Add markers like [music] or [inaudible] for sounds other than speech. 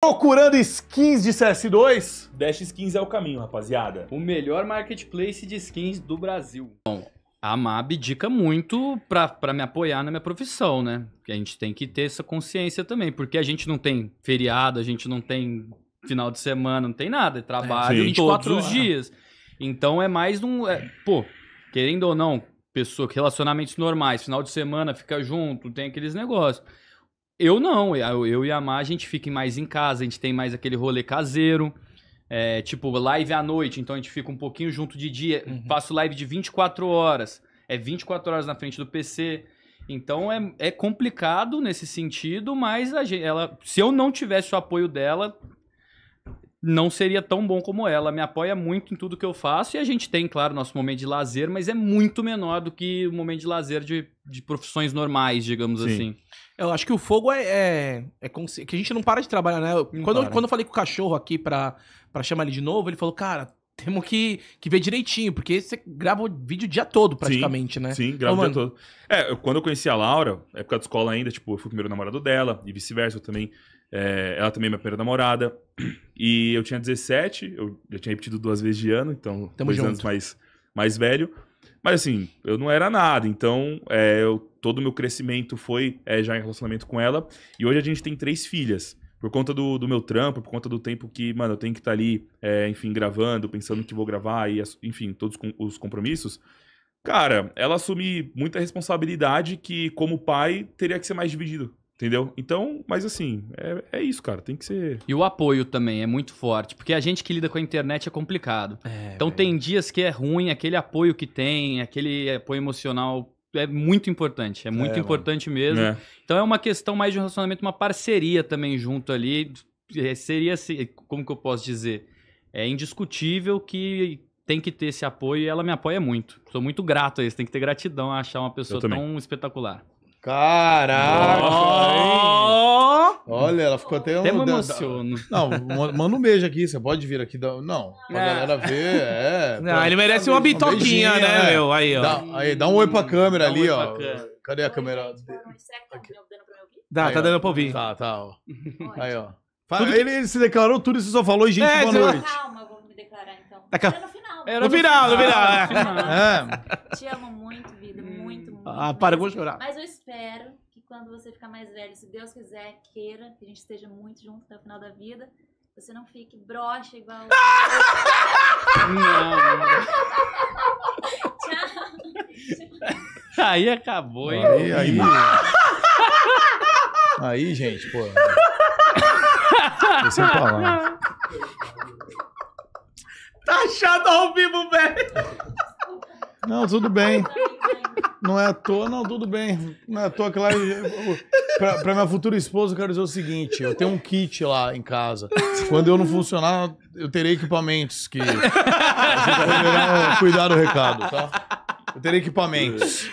Procurando skins de CS2? Dash Skins é o caminho, rapaziada. O melhor marketplace de skins do Brasil. Bom, a MAB dica muito para me apoiar na minha profissão, né? Porque a gente tem que ter essa consciência também, porque a gente não tem feriado, a gente não tem final de semana, não tem nada. Trabalho é, trabalho 24 todos, os dias. Então é mais um. É, pô, querendo ou não, pessoa, relacionamentos normais, final de semana, fica junto, tem aqueles negócios. Eu não, eu, eu e a Mar, a gente fica mais em casa, a gente tem mais aquele rolê caseiro. É, tipo, live à noite, então a gente fica um pouquinho junto de dia. Uhum. Faço live de 24 horas. É 24 horas na frente do PC. Então é, é complicado nesse sentido, mas gente, ela, se eu não tivesse o apoio dela, não seria tão bom como ela. Me apoia muito em tudo que eu faço e a gente tem, claro, nosso momento de lazer, mas é muito menor do que o momento de lazer de, de profissões normais, digamos Sim. assim. Eu acho que o fogo é, é, é consci... que a gente não para de trabalhar, né? quando, eu, quando eu falei com o cachorro aqui para chamar ele de novo, ele falou, cara, temos que, que ver direitinho, porque você grava o vídeo o dia todo, praticamente, sim, né? Sim, grava então, o dia mano... todo. É, eu, quando eu conheci a Laura, época de escola ainda, tipo, eu fui o primeiro namorado dela, e vice-versa, eu também é, ela também é minha primeira namorada. [clears throat] E eu tinha 17, eu já tinha repetido duas vezes de ano, então Tamo dois junto. anos mais, mais velho. Mas assim, eu não era nada, então é, eu, todo o meu crescimento foi é, já em relacionamento com ela. E hoje a gente tem três filhas. Por conta do, do meu trampo, por conta do tempo que, mano, eu tenho que estar tá ali, é, enfim, gravando, pensando que vou gravar, e, enfim, todos os compromissos. Cara, ela assume muita responsabilidade que, como pai, teria que ser mais dividido. Entendeu? Então, mas assim, é, é isso, cara. Tem que ser. E o apoio também é muito forte, porque a gente que lida com a internet é complicado. É, então, véio. tem dias que é ruim, aquele apoio que tem, aquele apoio emocional é muito importante. É muito é, importante mano. mesmo. É. Então, é uma questão mais de um relacionamento, uma parceria também junto ali. É, seria, como que eu posso dizer? É indiscutível que tem que ter esse apoio e ela me apoia muito. Sou muito grato a isso. Tem que ter gratidão a achar uma pessoa tão espetacular. Caraca! Oh! Olha, ela ficou até... Até me emociono. Não, manda um beijo aqui, você pode vir aqui. não, pra é. galera ver, é... Não, ele merece uma bitoquinha, um né, é. meu? Aí, ó. Dá, aí, dá um oi pra câmera dá ali, um ó. Câmera. Cadê a câmera? É Será que tá dando pra ouvir? Dá, tá dando pra ouvir. Tá, tá, ó. Aí, ó. Tudo ele, ele se declarou tudo e você só falou, gente, é, boa noite. Calma, eu vou me declarar, então. Era É no final. É no, no final, final, no final. É. Te amo muito. Ah, para, eu vou chorar. Mas eu espero que quando você ficar mais velho, se Deus quiser, queira, que a gente esteja muito junto até o final da vida, você não fique broxa igual. não. [laughs] Tchau. Aí acabou, hein? Aí, aí. [laughs] aí, gente, pô. sem palavras. Tá chato ao vivo, velho. Não, tudo bem. Não é à toa, não, tudo bem. Não é à toa que lá. Pra, pra, minha futura esposa, eu quero dizer o seguinte: eu tenho um kit lá em casa. Quando eu não funcionar, eu terei equipamentos que. [laughs] Cuidar do recado, tá? Eu terei equipamentos.